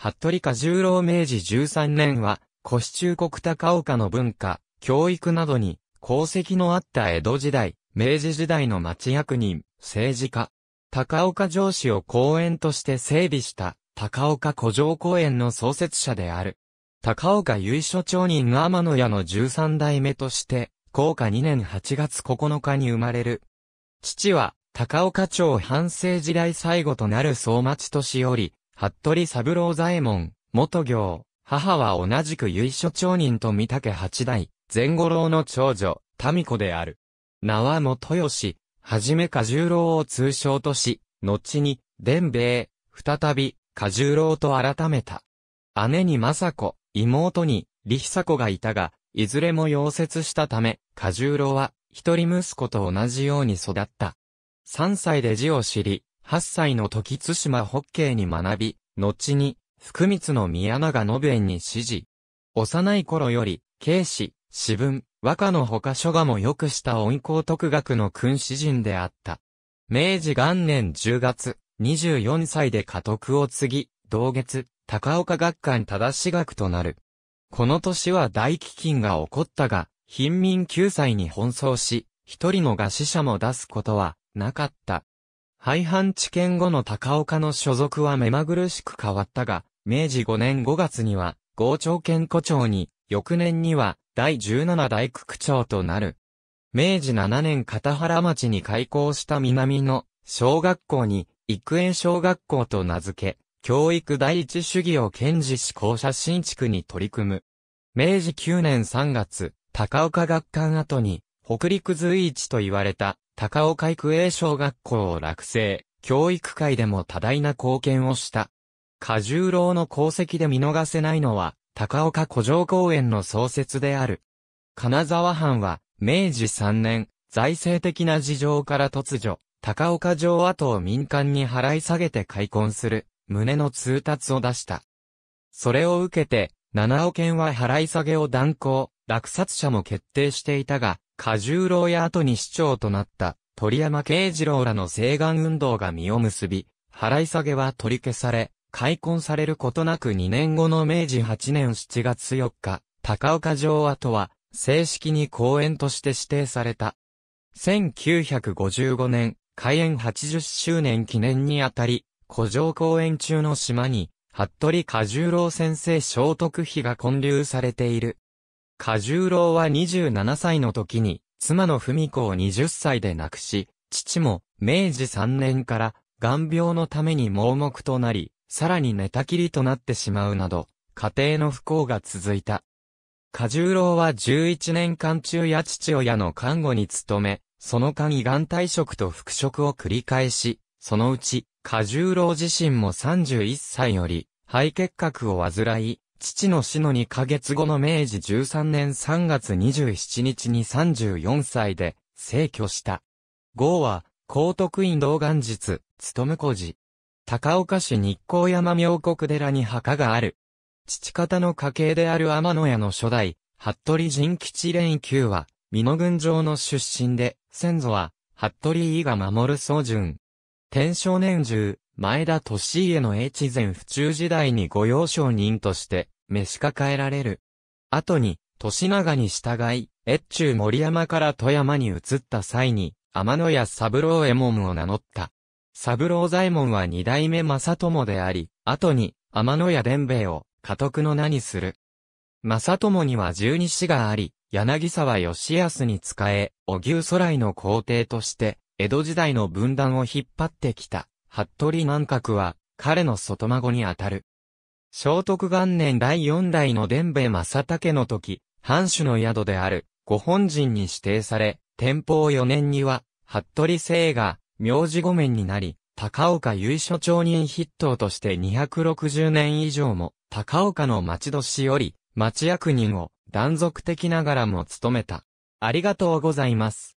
服部家十郎明治十三年は、古市中国高岡の文化、教育などに、功績のあった江戸時代、明治時代の町役人、政治家。高岡城市を公園として整備した、高岡古城公園の創設者である。高岡由緒町人天野屋の十三代目として、高岡2年8月9日に生まれる。父は、高岡町半生時代最後となる総町年寄、服部三郎左衛門、元行、母は同じく由緒町人と見竹八代、前五郎の長女、民子である。名は元吉、はじめ過十郎を通称とし、後に、伝兵衛、再び、過十郎と改めた。姉に政子、妹に、李久子がいたが、いずれも溶接したため、過十郎は、一人息子と同じように育った。三歳で字を知り、8歳の時津島ホッケーに学び、後に、福光の宮永信園に指示。幼い頃より、慶史、詩文、和歌の他書画もよくした温厚徳学の君子人であった。明治元年10月、24歳で家督を継ぎ、同月、高岡学館正し学となる。この年は大飢饉が起こったが、貧民救済に奔走し、一人の餓死者も出すことはなかった。廃藩置県後の高岡の所属は目まぐるしく変わったが、明治5年5月には、郷長県古町に、翌年には、第17大区区長となる。明治7年片原町に開校した南の小学校に、育園小学校と名付け、教育第一主義を堅持し校舎新築に取り組む。明治9年3月、高岡学館跡に、北陸随一と言われた高岡育英小学校を落成、教育界でも多大な貢献をした。過重郎の功績で見逃せないのは、高岡古城公園の創設である。金沢藩は、明治3年、財政的な事情から突如、高岡城跡を民間に払い下げて開墾する、旨の通達を出した。それを受けて、七尾県は払い下げを断行、落札者も決定していたが、過重労や後に市長となった鳥山慶次郎らの請願運動が実を結び、払い下げは取り消され、開墾されることなく2年後の明治8年7月4日、高岡城跡は正式に公園として指定された。1955年、開園80周年記念にあたり、古城公園中の島に、服部過重郎先生聖徳碑が建立されている。過重郎は27歳の時に、妻の文子を20歳で亡くし、父も、明治3年から、眼病のために盲目となり、さらに寝たきりとなってしまうなど、家庭の不幸が続いた。過重郎は11年間中や父親の看護に努め、その間胃がん退職と復職を繰り返し、そのうち、過重郎自身も31歳より、肺結核を患い、父の死の2ヶ月後の明治13年3月27日に34歳で、逝去した。号は、高徳院道元日、勤む寺、高岡市日光山妙国寺に墓がある。父方の家系である天野屋の初代、服部仁吉連休は、美濃郡上の出身で、先祖は、服部伊賀守宗純。天正年中、前田利家の越前府中時代に御用商人として、召し抱えられる。後に、利長に従い、越中森山から富山に移った際に、天野屋三郎右衛門を名乗った。三郎左衛門は二代目正友であり、後に、天野屋伝兵衛を、家督の名にする。正友には十二子があり、柳沢義康に仕え、お牛空来の皇帝として、江戸時代の分断を引っ張ってきた。服部南閣は、彼の外孫にあたる。聖徳元年第四代の伝兵衛正武の時、藩主の宿である、ご本人に指定され、天保四年には、服部聖が、名字御免になり、高岡由緒町人筆頭として260年以上も、高岡の町年より、町役人を断続的ながらも務めた。ありがとうございます。